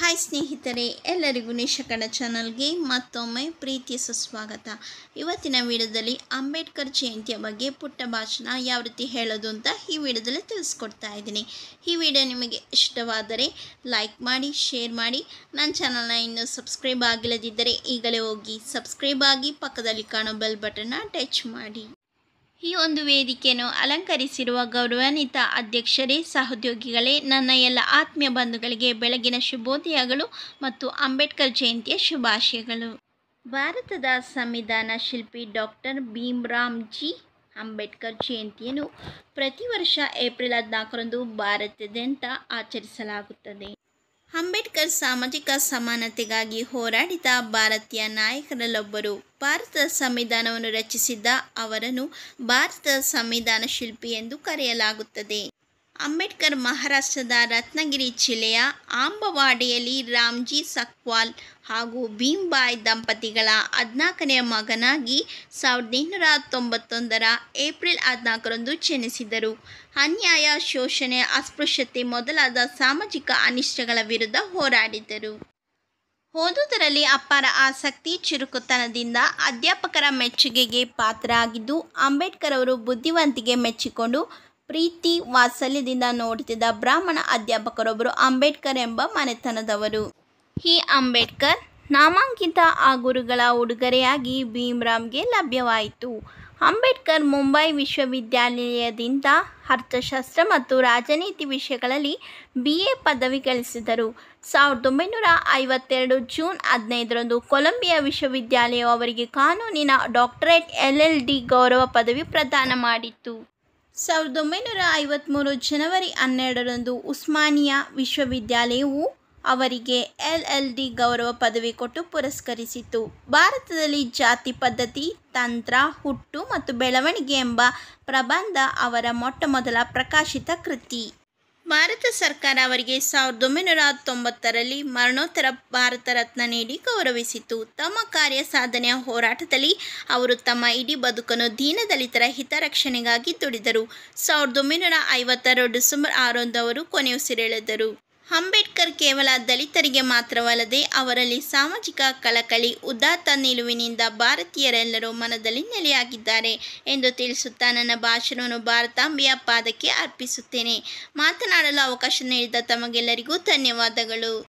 hi ಸ್ನೇಹಿತರೆ ಎಲ್ಲರಿಗೂ ನಿಶ ಚಾನಲ್ಗೆ ಮತ್ತೊಮ್ಮೆ ಪ್ರೀತಿಯ ಸುಸ್ವಾಗತ ಇವತ್ತಿನ ವಿಡಿಯೋದಲ್ಲಿ ಅಂಬೇಡ್ಕರ್ ಜಯಂತಿಯ ಬಗ್ಗೆ ಪುಟ್ಟ ಭಾಷಣ ಯಾವ ರೀತಿ ಹೇಳೋದು ಅಂತ ಈ ವಿಡಿಯೋದಲ್ಲಿ ತಿಳಿಸ್ಕೊಡ್ತಾ ಇದ್ದೀನಿ ಈ ವಿಡಿಯೋ ನಿಮಗೆ ಇಷ್ಟವಾದರೆ ಲೈಕ್ ಮಾಡಿ ಶೇರ್ ಮಾಡಿ ನನ್ನ ಚಾನಲ್ನ ಇನ್ನೂ ಸಬ್ಸ್ಕ್ರೈಬ್ ಆಗಿಲ್ಲದಿದ್ದರೆ ಈಗಲೇ ಹೋಗಿ ಸಬ್ಸ್ಕ್ರೈಬ್ ಆಗಿ ಪಕ್ಕದಲ್ಲಿ ಕಾಣೋ ಬೆಲ್ ಬಟನ್ನ ಟಚ್ ಮಾಡಿ ಈ ಒಂದು ವೇದಿಕೆಯನ್ನು ಅಲಂಕರಿಸಿರುವ ಗೌರವಾನ್ವಿತ ಅಧ್ಯಕ್ಷರೇ ಸಹೋದ್ಯೋಗಿಗಳೇ ನನ್ನ ಎಲ್ಲ ಆತ್ಮೀಯ ಬಂಧುಗಳಿಗೆ ಬೆಳಗಿನ ಶುಭೋದಯಗಳು ಮತ್ತು ಅಂಬೇಡ್ಕರ್ ಜಯಂತಿಯ ಶುಭಾಶಯಗಳು ಭಾರತದ ಸಂವಿಧಾನ ಶಿಲ್ಪಿ ಡಾಕ್ಟರ್ ಭೀಮ್ರಾಮ್ ಜಿ ಅಂಬೇಡ್ಕರ್ ಜಯಂತಿಯನ್ನು ಪ್ರತಿ ವರ್ಷ ಏಪ್ರಿಲ್ ಹದಿನಾಲ್ಕರಂದು ಭಾರತದಂತ ಆಚರಿಸಲಾಗುತ್ತದೆ ಅಂಬೇಡ್ಕರ್ ಸಾಮಾಜಿಕ ಸಮಾನತೆಗಾಗಿ ಹೋರಾಡಿದ ಭಾರತೀಯ ನಾಯಕರಲ್ಲೊಬ್ಬರು ಭಾರತದ ಸಂವಿಧಾನವನ್ನು ರಚಿಸಿದ್ದ ಅವರನ್ನು ಭಾರತದ ಸಂವಿಧಾನ ಶಿಲ್ಪಿ ಎಂದು ಕರೆಯಲಾಗುತ್ತದೆ ಅಂಬೇಡ್ಕರ್ ಮಹಾರಾಷ್ಟ್ರದ ರತ್ನಗಿರಿ ಜಿಲ್ಲೆಯ ಆಂಬವಾಡಿಯಲ್ಲಿ ರಾಮ್ಜಿ ಸಕ್ವಾಲ್ ಹಾಗೂ ಭೀಮ್ಬಾಯ್ ದಂಪತಿಗಳ ಹದಿನಾಲ್ಕನೆಯ ಮಗನಾಗಿ ಸಾವಿರದ ಎಂಟುನೂರ ತೊಂಬತ್ತೊಂದರ ಏಪ್ರಿಲ್ ಹದಿನಾಲ್ಕರಂದು ಜನಿಸಿದರು ಅನ್ಯಾಯ ಶೋಷಣೆ ಅಸ್ಪೃಶ್ಯತೆ ಮೊದಲಾದ ಸಾಮಾಜಿಕ ಅನಿಷ್ಟಗಳ ವಿರುದ್ಧ ಹೋರಾಡಿದರು ಓದುವುದರಲ್ಲಿ ಅಪಾರ ಆಸಕ್ತಿ ಚುರುಕುತನದಿಂದ ಅಧ್ಯಾಪಕರ ಮೆಚ್ಚುಗೆಗೆ ಪಾತ್ರ ಆಗಿದ್ದು ಅಂಬೇಡ್ಕರ್ ಅವರು ಬುದ್ಧಿವಂತಿಗೆ ಮೆಚ್ಚಿಕೊಂಡು ಪ್ರೀತಿ ವಾತ್ಸಲ್ಯದಿಂದ ನೋಡುತ್ತಿದ್ದ ಬ್ರಾಹ್ಮಣ ಅಧ್ಯಾಪಕರೊಬ್ಬರು ಅಂಬೇಡ್ಕರ್ ಎಂಬ ಮನೆತನದವರು ಈ ಅಂಬೇಡ್ಕರ್ ನಾಮಾಂಕಿತ ಆ ಗುರುಗಳ ಉಡುಗೊರೆಯಾಗಿ ಭೀಮ್ರಾಮ್ಗೆ ಲಭ್ಯವಾಯಿತು ಅಂಬೇಡ್ಕರ್ ಮುಂಬೈ ವಿಶ್ವವಿದ್ಯಾಲಯದಿಂದ ಅರ್ಥಶಾಸ್ತ್ರ ಮತ್ತು ರಾಜನೀತಿ ವಿಷಯಗಳಲ್ಲಿ ಬಿ ಎ ಪದವಿ ಗಳಿಸಿದರು ಸಾವಿರದ ಒಂಬೈನೂರ ಐವತ್ತೆರಡು ಜೂನ್ ಹದಿನೈದರಂದು ಕೊಲಂಬಿಯಾ ವಿಶ್ವವಿದ್ಯಾಲಯವು ಅವರಿಗೆ ಕಾನೂನಿನ ಡಾಕ್ಟರೇಟ್ ಎಲ್ ಎಲ್ ಡಿ ಗೌರವ ಪದವಿ ಪ್ರದಾನ ಮಾಡಿತ್ತು ಸಾವಿರದ ಒಂಬೈನೂರ ಐವತ್ತ್ಮೂರು ಜನವರಿ ಹನ್ನೆರಡರಂದು ಉಸ್ಮಾನಿಯಾ ವಿಶ್ವವಿದ್ಯಾಲಯವು ಅವರಿಗೆ ಎಲ್ ಎಲ್ ಡಿ ಗೌರವ ಪದವಿ ಕೊಟ್ಟು ಪುರಸ್ಕರಿಸಿತು ಭಾರತದಲ್ಲಿ ಜಾತಿ ಪದ್ಧತಿ ತಂತ್ರ ಹುಟ್ಟು ಮತ್ತು ಬೆಳವಣಿಗೆ ಎಂಬ ಪ್ರಬಂಧ ಅವರ ಮೊಟ್ಟಮೊದಲ ಪ್ರಕಾಶಿತ ಕೃತಿ ಭಾರತ ಸರ್ಕಾರ ಅವರಿಗೆ ಸಾವಿರದ ಒಂಬೈನೂರ ತೊಂಬತ್ತರಲ್ಲಿ ಮರಣೋತ್ತರ ಭಾರತ ರತ್ನ ನೀಡಿ ಗೌರವಿಸಿತು ತಮ್ಮ ಕಾರ್ಯ ಸಾಧನೆಯ ಹೋರಾಟದಲ್ಲಿ ಅವರು ತಮ್ಮ ಇಡೀ ಬದುಕನ್ನು ದೀನದಲಿತರ ಹಿತರಕ್ಷಣೆಗಾಗಿ ದುಡಿದರು ಸಾವಿರದ ಒಂಬೈನೂರ ಐವತ್ತರ ಡಿಸೆಂಬರ್ ಆರೊಂದು ಅವರು ಕೊನೆಯುಸಿರೆಳೆದರು ಅಂಬೇಡ್ಕರ್ ಕೇವಲ ದಲಿತರಿಗೆ ಮಾತ್ರವಲ್ಲದೆ ಅವರಲ್ಲಿ ಸಾಮಾಜಿಕ ಕಳಕಳಿ ಉದಾತ್ತ ನಿಲುವಿನಿಂದ ಭಾರತೀಯರೆಲ್ಲರೂ ಮನದಲ್ಲಿ ನೆಲೆಯಾಗಿದ್ದಾರೆ ಎಂದು ತಿಳಿಸುತ್ತಾ ನನ್ನ ಭಾಷಣವನ್ನು ಭಾರತಾಂಬೆಯ ಪಾದಕ್ಕೆ ಅರ್ಪಿಸುತ್ತೇನೆ ಮಾತನಾಡಲು ಅವಕಾಶ ನೀಡಿದ ತಮಗೆಲ್ಲರಿಗೂ ಧನ್ಯವಾದಗಳು